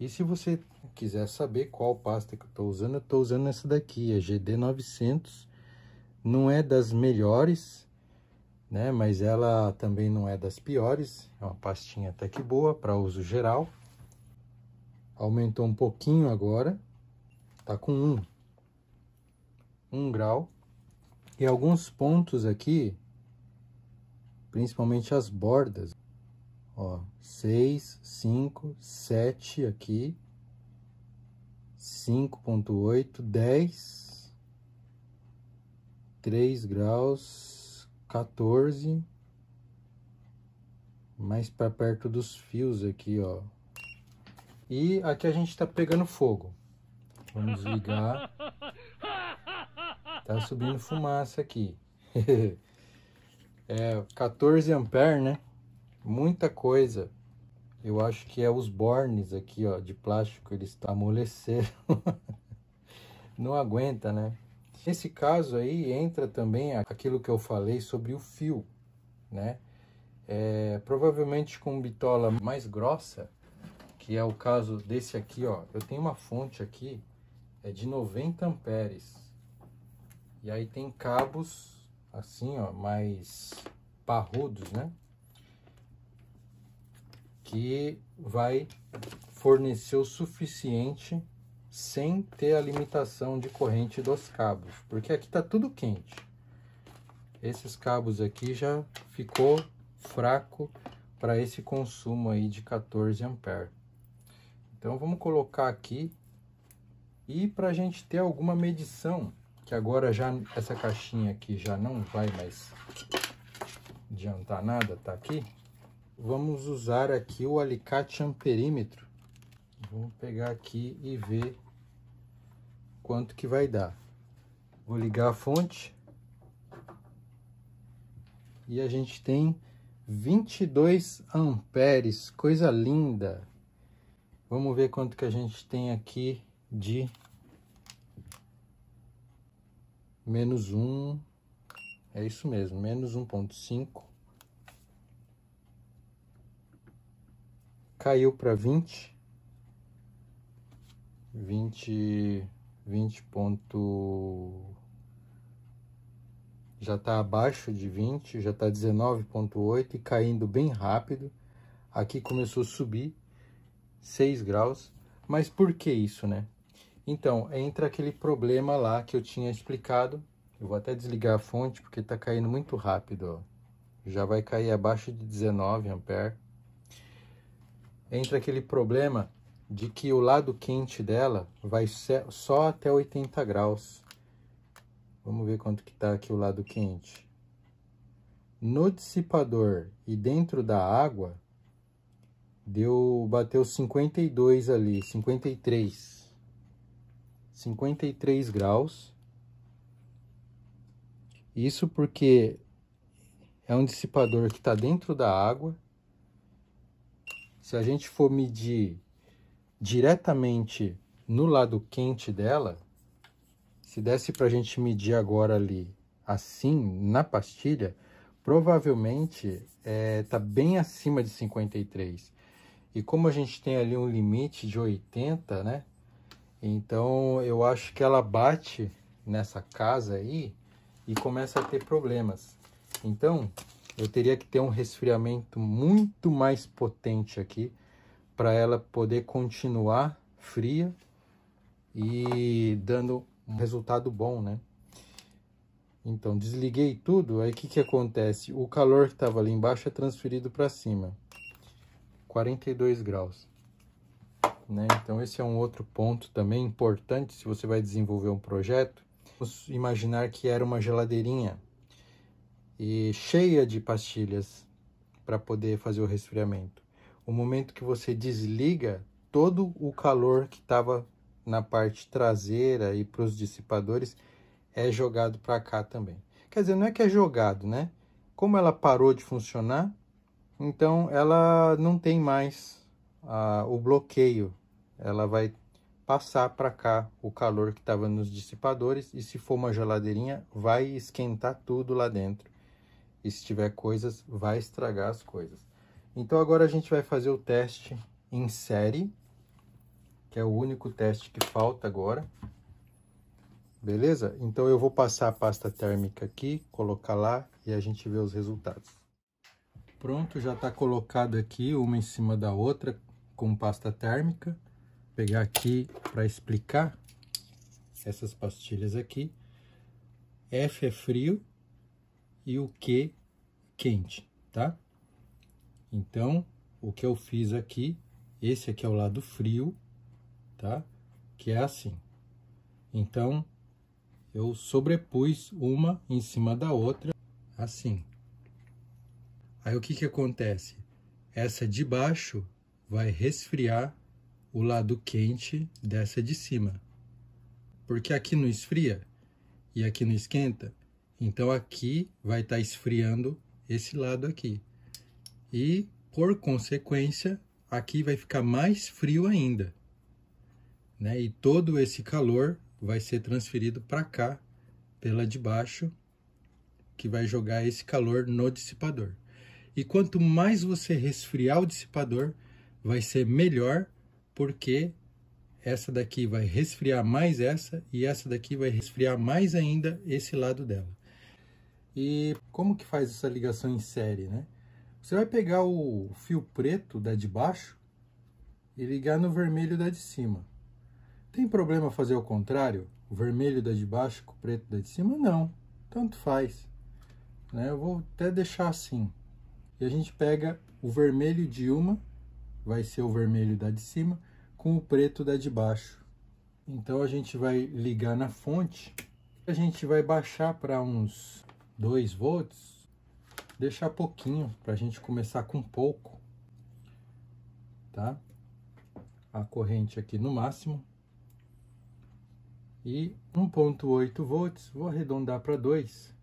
E se você quiser saber qual pasta que eu estou usando, eu estou usando essa daqui, a GD900. Não é das melhores, né? Mas ela também não é das piores. É uma pastinha até que boa para uso geral. Aumentou um pouquinho agora. Tá com 1. 1 grau. E alguns pontos aqui, principalmente as bordas, ó, 6, 5, 7 aqui, 5.8, 10, 3 graus, 14, mais para perto dos fios aqui, ó. E aqui a gente tá pegando fogo. Vamos ligar. Tá subindo fumaça aqui. é 14 ampere, né? Muita coisa. Eu acho que é os bornes aqui, ó, de plástico, eles tá amoleceram. amolecendo. Não aguenta, né? Nesse caso aí entra também aquilo que eu falei sobre o fio, né? É, provavelmente com bitola mais grossa, que é o caso desse aqui, ó. Eu tenho uma fonte aqui, é de 90 amperes. E aí tem cabos assim, ó, mais parrudos, né? Que vai fornecer o suficiente sem ter a limitação de corrente dos cabos, porque aqui tá tudo quente. Esses cabos aqui já ficou fraco para esse consumo aí de 14 ampere. Então vamos colocar aqui e para a gente ter alguma medição que agora já essa caixinha aqui já não vai mais adiantar nada, tá aqui. Vamos usar aqui o alicate amperímetro. Vamos pegar aqui e ver quanto que vai dar. Vou ligar a fonte. E a gente tem 22 amperes, coisa linda. Vamos ver quanto que a gente tem aqui de menos 1, é isso mesmo, menos 1.5. Caiu para 20, 20, 20 ponto, já está abaixo de 20, já está 19.8 e caindo bem rápido. Aqui começou a subir 6 graus, mas por que isso, né? Então, entra aquele problema lá que eu tinha explicado. Eu vou até desligar a fonte porque está caindo muito rápido. Ó. Já vai cair abaixo de 19 A. Entra aquele problema de que o lado quente dela vai só até 80 graus. Vamos ver quanto que está aqui o lado quente. No dissipador e dentro da água, deu bateu 52 ali, 53 53 graus. Isso porque é um dissipador que está dentro da água. Se a gente for medir diretamente no lado quente dela, se desse para a gente medir agora ali assim na pastilha, provavelmente está é, tá bem acima de 53. E como a gente tem ali um limite de 80, né? Então eu acho que ela bate nessa casa aí e começa a ter problemas. Então eu teria que ter um resfriamento muito mais potente aqui para ela poder continuar fria e dando um resultado bom, né? Então desliguei tudo, aí o que, que acontece? O calor que estava ali embaixo é transferido para cima, 42 graus. Né? Então, esse é um outro ponto também importante se você vai desenvolver um projeto. Vamos imaginar que era uma geladeirinha e cheia de pastilhas para poder fazer o resfriamento. O momento que você desliga todo o calor que estava na parte traseira e para os dissipadores é jogado para cá também. Quer dizer, não é que é jogado, né? Como ela parou de funcionar, então ela não tem mais ah, o bloqueio ela vai passar para cá o calor que estava nos dissipadores e se for uma geladeirinha, vai esquentar tudo lá dentro. E se tiver coisas, vai estragar as coisas. Então agora a gente vai fazer o teste em série, que é o único teste que falta agora. Beleza? Então eu vou passar a pasta térmica aqui, colocar lá e a gente vê os resultados. Pronto, já está colocado aqui uma em cima da outra com pasta térmica pegar aqui para explicar essas pastilhas aqui. F é frio e o Q quente, tá? Então, o que eu fiz aqui, esse aqui é o lado frio, tá? Que é assim. Então, eu sobrepus uma em cima da outra, assim. Aí o que que acontece? Essa de baixo vai resfriar o lado quente dessa de cima. Porque aqui não esfria e aqui não esquenta, então aqui vai estar tá esfriando esse lado aqui. E, por consequência, aqui vai ficar mais frio ainda. Né? E todo esse calor vai ser transferido para cá, pela de baixo, que vai jogar esse calor no dissipador. E quanto mais você resfriar o dissipador, vai ser melhor porque essa daqui vai resfriar mais essa e essa daqui vai resfriar mais ainda esse lado dela. E como que faz essa ligação em série, né? Você vai pegar o fio preto da de baixo e ligar no vermelho da de cima. Tem problema fazer o contrário? O vermelho da de baixo com o preto da de cima? Não, tanto faz. Né? Eu vou até deixar assim. E a gente pega o vermelho de uma vai ser o vermelho da de cima com o preto da de baixo. Então a gente vai ligar na fonte, a gente vai baixar para uns 2 volts, deixar pouquinho para a gente começar com pouco, tá? A corrente aqui no máximo e 1.8 volts, vou arredondar para 2,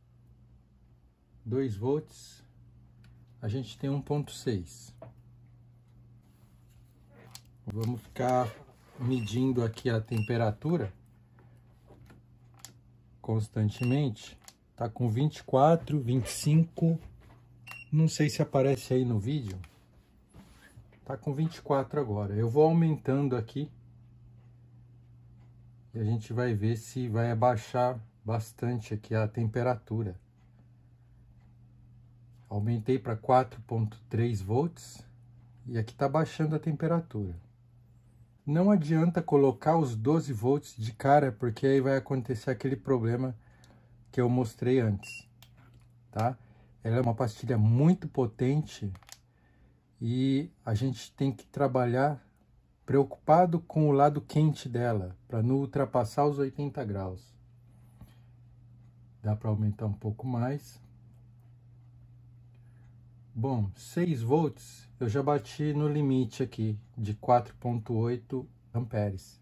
2 volts, a gente tem 1.6. Vamos ficar medindo aqui a temperatura constantemente. Tá com 24, 25, não sei se aparece aí no vídeo. Tá com 24 agora. Eu vou aumentando aqui. E a gente vai ver se vai abaixar bastante aqui a temperatura. Aumentei para 4.3 volts e aqui tá baixando a temperatura. Não adianta colocar os 12 volts de cara, porque aí vai acontecer aquele problema que eu mostrei antes, tá? Ela é uma pastilha muito potente e a gente tem que trabalhar preocupado com o lado quente dela, para não ultrapassar os 80 graus. Dá para aumentar um pouco mais. Bom, 6 volts eu já bati no limite aqui de 4.8 amperes.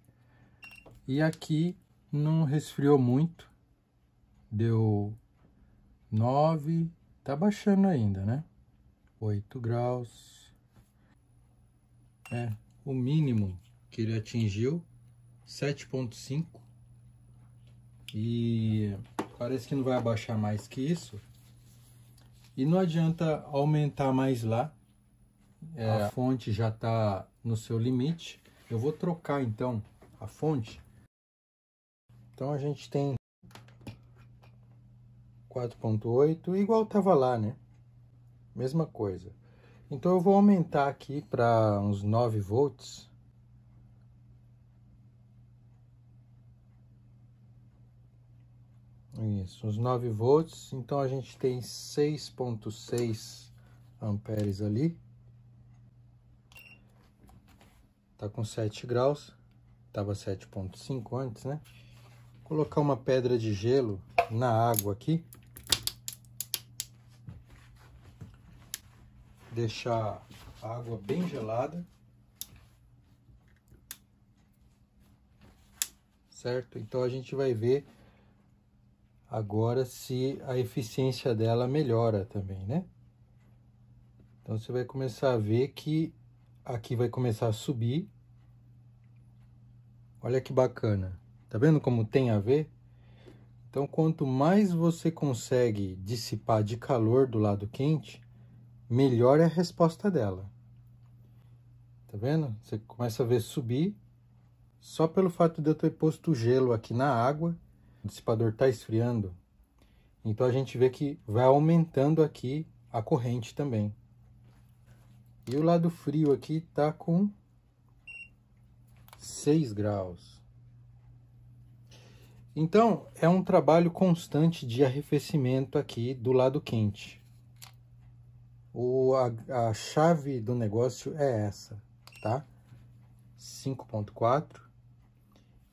E aqui não resfriou muito, deu 9, tá baixando ainda, né? 8 graus. É, o mínimo que ele atingiu, 7.5. E parece que não vai abaixar mais que isso. E não adianta aumentar mais lá, é, a fonte já está no seu limite. Eu vou trocar então a fonte. Então a gente tem 4.8, igual estava lá, né? Mesma coisa. Então eu vou aumentar aqui para uns 9 volts. Isso, uns 9 volts. Então a gente tem 6.6 amperes ali. Tá com 7 graus. Tava 7.5 antes, né? Vou colocar uma pedra de gelo na água aqui. Deixar a água bem gelada. Certo? Então a gente vai ver agora se a eficiência dela melhora também, né? Então você vai começar a ver que aqui vai começar a subir. Olha que bacana. Tá vendo como tem a ver? Então quanto mais você consegue dissipar de calor do lado quente, melhor é a resposta dela. Tá vendo? Você começa a ver subir. Só pelo fato de eu ter posto gelo aqui na água, dissipador está esfriando, então a gente vê que vai aumentando aqui a corrente também. E o lado frio aqui está com 6 graus. Então, é um trabalho constante de arrefecimento aqui do lado quente. O, a, a chave do negócio é essa, tá? 5.4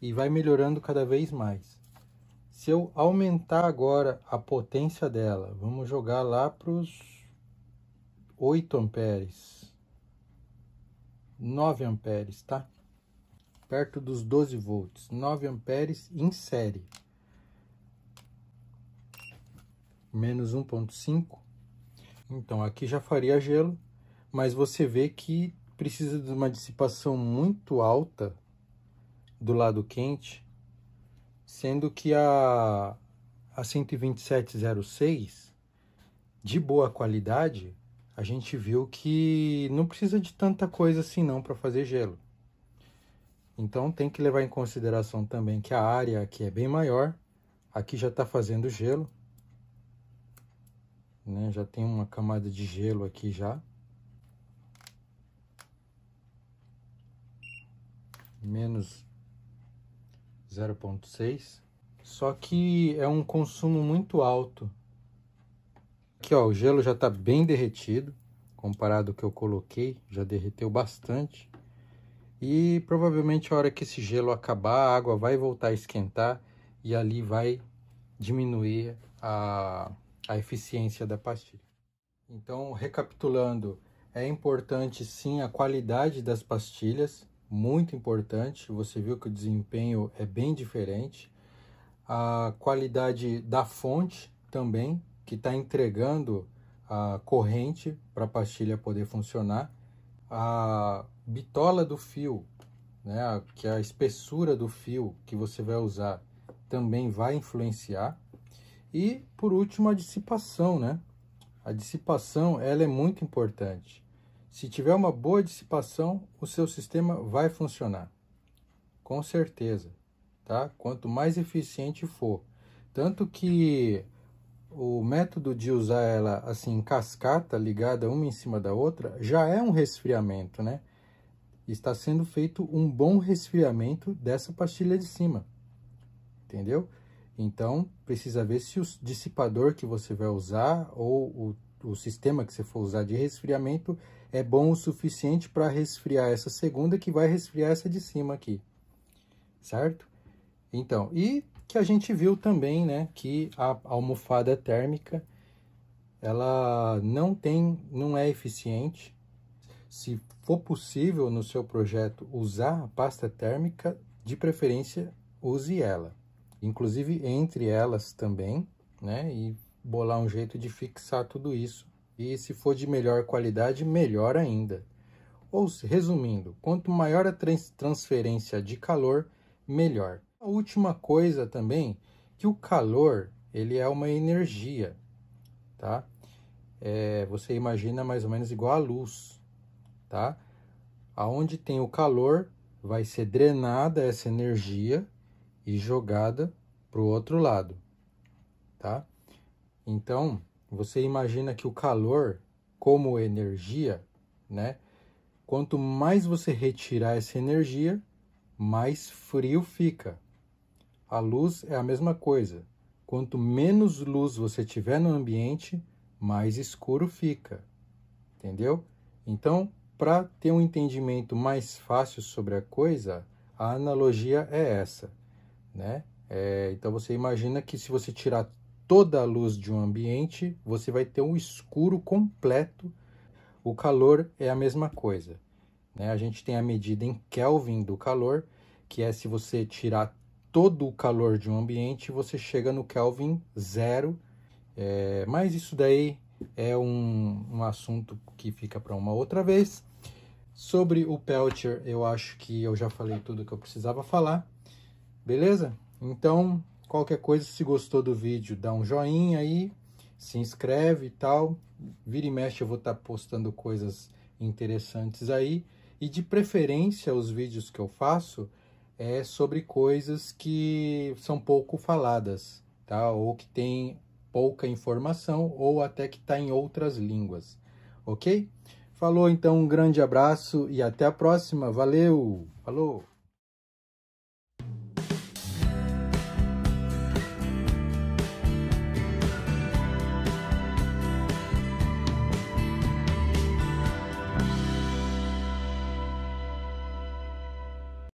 e vai melhorando cada vez mais. Se eu aumentar agora a potência dela, vamos jogar lá para os 8 amperes, 9 amperes, tá? Perto dos 12 volts, 9 amperes em série. Menos 1.5. Então, aqui já faria gelo, mas você vê que precisa de uma dissipação muito alta do lado quente sendo que a, a 12706, de boa qualidade, a gente viu que não precisa de tanta coisa assim não para fazer gelo. Então tem que levar em consideração também que a área aqui é bem maior, aqui já está fazendo gelo, né? já tem uma camada de gelo aqui já. Menos 0,6. Só que é um consumo muito alto. Aqui, ó, o gelo já está bem derretido, comparado ao que eu coloquei, já derreteu bastante. E provavelmente a hora que esse gelo acabar, a água vai voltar a esquentar e ali vai diminuir a, a eficiência da pastilha. Então, recapitulando, é importante sim a qualidade das pastilhas, muito importante. Você viu que o desempenho é bem diferente. A qualidade da fonte também, que está entregando a corrente para a pastilha poder funcionar. A bitola do fio, né, que é a espessura do fio que você vai usar também vai influenciar. E, por último, a dissipação, né? A dissipação, ela é muito importante. Se tiver uma boa dissipação, o seu sistema vai funcionar. Com certeza, tá? Quanto mais eficiente for. Tanto que o método de usar ela assim cascata, ligada uma em cima da outra, já é um resfriamento, né? Está sendo feito um bom resfriamento dessa pastilha de cima, entendeu? Então, precisa ver se o dissipador que você vai usar ou o, o sistema que você for usar de resfriamento é bom o suficiente para resfriar essa segunda, que vai resfriar essa de cima aqui, certo? Então, e que a gente viu também, né, que a almofada térmica, ela não tem, não é eficiente. Se for possível no seu projeto usar a pasta térmica, de preferência use ela. Inclusive entre elas também, né, e bolar um jeito de fixar tudo isso e se for de melhor qualidade, melhor ainda. Ou resumindo, quanto maior a transferência de calor, melhor. A última coisa também, que o calor ele é uma energia, tá? É, você imagina mais ou menos igual à luz, tá? Aonde tem o calor, vai ser drenada essa energia e jogada para o outro lado, tá? Então, você imagina que o calor, como energia, né? Quanto mais você retirar essa energia, mais frio fica. A luz é a mesma coisa. Quanto menos luz você tiver no ambiente, mais escuro fica. Entendeu? Então, para ter um entendimento mais fácil sobre a coisa, a analogia é essa, né? É, então você imagina que se você tirar toda a luz de um ambiente, você vai ter um escuro completo. O calor é a mesma coisa. Né? A gente tem a medida em Kelvin do calor, que é se você tirar todo o calor de um ambiente, você chega no Kelvin zero. É, mas isso daí é um, um assunto que fica para uma outra vez. Sobre o Peltier, eu acho que eu já falei tudo que eu precisava falar. Beleza? Então, Qualquer coisa, se gostou do vídeo, dá um joinha aí, se inscreve e tal. Vira e mexe eu vou estar tá postando coisas interessantes aí. E de preferência, os vídeos que eu faço é sobre coisas que são pouco faladas, tá? Ou que tem pouca informação, ou até que está em outras línguas, ok? Falou, então, um grande abraço e até a próxima. Valeu! Falou!